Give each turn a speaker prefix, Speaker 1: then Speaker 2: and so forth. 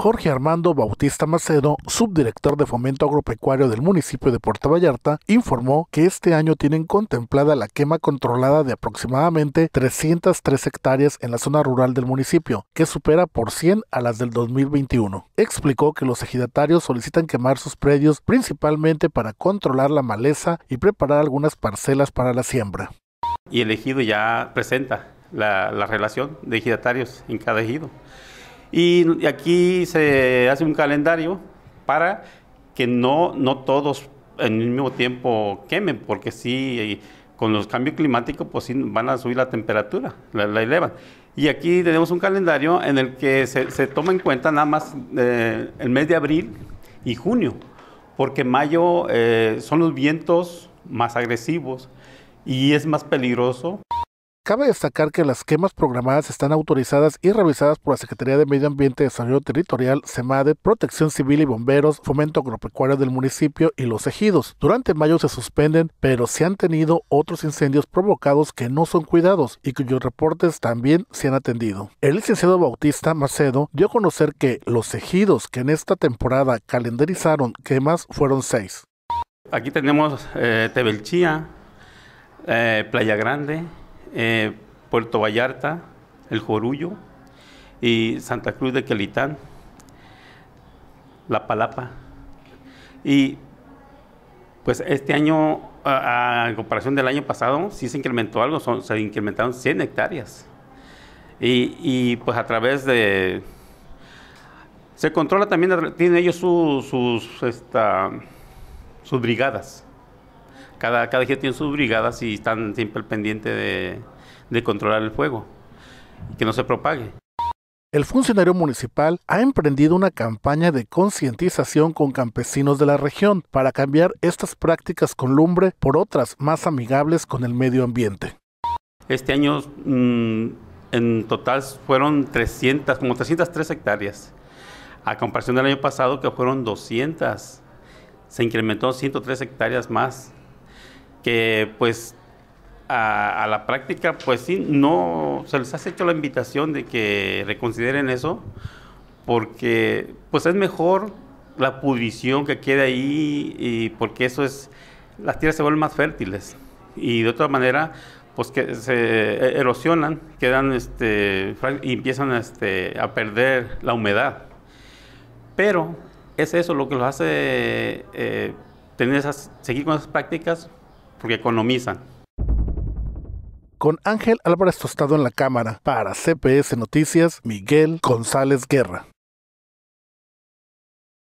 Speaker 1: Jorge Armando Bautista Macedo, subdirector de Fomento Agropecuario del municipio de Puerto Vallarta, informó que este año tienen contemplada la quema controlada de aproximadamente 303 hectáreas en la zona rural del municipio, que supera por 100 a las del 2021. Explicó que los ejidatarios solicitan quemar sus predios principalmente para controlar la maleza y preparar algunas parcelas para la siembra.
Speaker 2: Y el ejido ya presenta la, relación de ejidatarios en cada ejido. Y aquí se hace un calendario para que no, no todos en el mismo tiempo quemen, porque sí, con los cambios climáticos, pues sí van a subir la temperatura, la, elevan. Y aquí tenemos un calendario en el que se, toma en cuenta nada más eh, el mes de abril y junio, porque mayo eh, son los vientos más agresivos y es más peligroso.
Speaker 1: Cabe destacar que las quemas programadas están autorizadas y revisadas por la Secretaría de Medio Ambiente y Desarrollo Territorial, SEMADE, Protección Civil y Bomberos, Fomento Agropecuario del municipio y los ejidos. Durante mayo se suspenden, pero se han tenido otros incendios provocados que no son cuidados y cuyos reportes también se han atendido. El licenciado Bautista Macedo dio a conocer que los ejidos que en esta temporada calendarizaron quemas fueron seis.
Speaker 2: Aquí tenemos eh, Tebelchía, eh, Playa Grande, eh, Puerto Vallarta, El Jorullo y Santa Cruz de Quelitán, La Palapa. Y pues este año, en comparación del año pasado, sí se incrementó algo, se incrementaron 100 hectáreas. Y, pues a través de... Se controla también, tienen ellos sus, sus brigadas cada, cada tiene sus brigadas y están siempre al pendiente de, de controlar el fuego y que no se propague.
Speaker 1: El funcionario municipal ha emprendido una campaña de concientización con campesinos de la región para cambiar estas prácticas con lumbre por otras más amigables con el medio ambiente.
Speaker 2: Este año mm, en total fueron 300, como 303 hectáreas, a comparación del año pasado que fueron 200. Se incrementó 103 hectáreas más pues a, la práctica, pues sí, no se les ha hecho la invitación de que reconsideren eso, porque pues es mejor la pudrición que quede ahí y porque eso es, las tierras se vuelven más fértiles y de otra manera pues que se erosionan, quedan este y empiezan este, a perder la humedad. Pero es eso lo que los hace eh, tener esas, seguir con esas prácticas porque economizan.
Speaker 1: Con Ángel Álvarez Tostado en la cámara, para CPS Noticias, Miguel González Guerra.